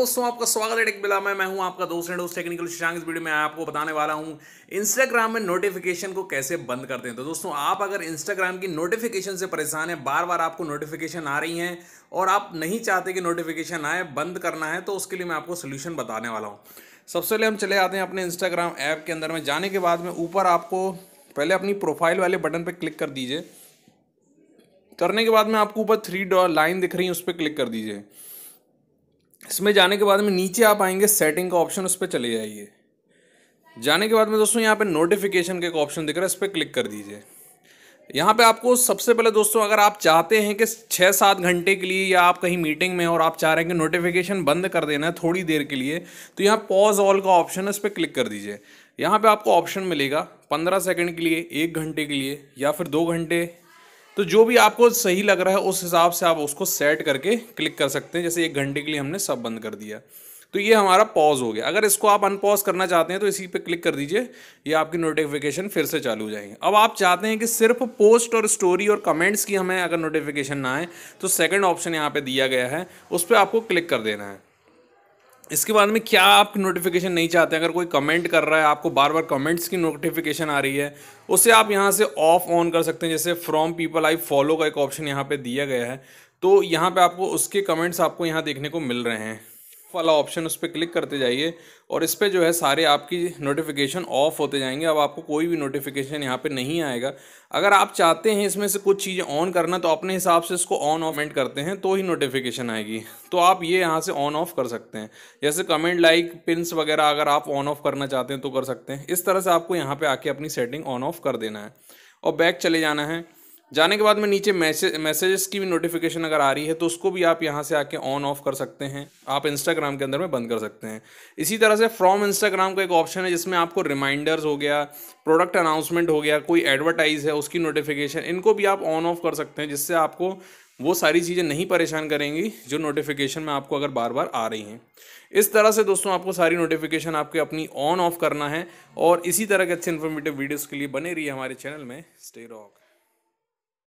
दोस्तों आपका स्वागत है टेक बिला में मैं हूं आपका दोस्त दोस्त टेक्निकल शशांक इस वीडियो में आपको बताने वाला हूं इंस्टाग्राम में नोटिफिकेशन को कैसे बंद करते हैं तो दोस्तों आप अगर इंस्टाग्राम की नोटिफिकेशन से परेशान हैं बार बार आपको नोटिफिकेशन आ रही हैं और आप नहीं चाहते कि नोटिफिकेशन आए बंद करना है तो उसके लिए मैं आपको सोल्यूशन बताने वाला हूँ सबसे पहले हम चले आते हैं अपने इंस्टाग्राम ऐप के अंदर में जाने के बाद में ऊपर आपको पहले अपनी प्रोफाइल वाले बटन पर क्लिक कर दीजिए करने के बाद में आपको ऊपर थ्री लाइन दिख रही है उस पर क्लिक कर दीजिए इसमें जाने के बाद में नीचे आप आएंगे सेटिंग का ऑप्शन उस पर चले जाइए जाने के बाद में दोस्तों यहाँ पे नोटिफिकेशन का एक ऑप्शन दिख रहा है इस पर क्लिक कर दीजिए यहाँ पे आपको सबसे पहले दोस्तों अगर आप चाहते हैं कि छः सात घंटे के लिए या आप कहीं मीटिंग में और आप चाह रहे हैं कि नोटिफिकेशन बंद कर देना है थोड़ी देर के लिए तो यहाँ पॉज ऑल का ऑप्शन है इस पर क्लिक कर दीजिए यहाँ पे आपको ऑप्शन मिलेगा पंद्रह सेकंड के लिए एक घंटे के लिए या फिर दो घंटे तो जो भी आपको सही लग रहा है उस हिसाब से आप उसको सेट करके क्लिक कर सकते हैं जैसे एक घंटे के लिए हमने सब बंद कर दिया तो ये हमारा पॉज हो गया अगर इसको आप अनपॉज करना चाहते हैं तो इसी पे क्लिक कर दीजिए ये आपकी नोटिफिकेशन फिर से चालू हो जाएंगे अब आप चाहते हैं कि सिर्फ पोस्ट और स्टोरी और कमेंट्स की हमें अगर नोटिफिकेशन ना आए तो सेकंड ऑप्शन यहाँ पे दिया गया है उस पर आपको क्लिक कर देना है इसके बाद में क्या आप नोटिफिकेशन नहीं चाहते अगर कोई कमेंट कर रहा है आपको बार बार कमेंट्स की नोटिफिकेशन आ रही है उसे आप यहाँ से ऑफ ऑन कर सकते हैं जैसे फ्रॉम पीपल आई फॉलो का एक ऑप्शन यहाँ पे दिया गया है तो यहाँ पे आपको उसके कमेंट्स आपको यहाँ देखने को मिल रहे हैं वाला ऑप्शन उस पर क्लिक करते जाइए और इस पर जो है सारे आपकी नोटिफिकेशन ऑफ होते जाएंगे अब आपको कोई भी नोटिफिकेशन यहाँ पे नहीं आएगा अगर आप चाहते हैं इसमें से कुछ चीज़ें ऑन करना तो अपने हिसाब से इसको ऑन ऑफ एंड करते हैं तो ही नोटिफिकेशन आएगी तो आप ये यहाँ से ऑन ऑफ कर सकते हैं जैसे कमेंट लाइक पिनस वगैरह अगर आप ऑन ऑफ करना चाहते हैं तो कर सकते हैं इस तरह से आपको यहाँ पर आके अपनी सेटिंग ऑन ऑफ कर देना है और बैक चले जाना है जाने के बाद में नीचे मैसेज मैसेजेस की भी नोटिफिकेशन अगर आ रही है तो उसको भी आप यहाँ से आके ऑन ऑफ कर सकते हैं आप इंस्टाग्राम के अंदर में बंद कर सकते हैं इसी तरह से फ्रॉम इंस्टाग्राम का एक ऑप्शन है जिसमें आपको रिमाइंडर्स हो गया प्रोडक्ट अनाउंसमेंट हो गया कोई एडवर्टाइज है उसकी नोटिफिकेशन इनको भी आप ऑन ऑफ कर सकते हैं जिससे आपको वो सारी चीज़ें नहीं परेशान करेंगी जो नोटिफिकेशन में आपको अगर बार बार आ रही हैं इस तरह से दोस्तों आपको सारी नोटिफिकेशन आपके अपनी ऑन ऑफ करना है और इसी तरह के अच्छे इन्फॉर्मेटिव वीडियोज़ के लिए बने है हमारे चैनल में स्टे रॉक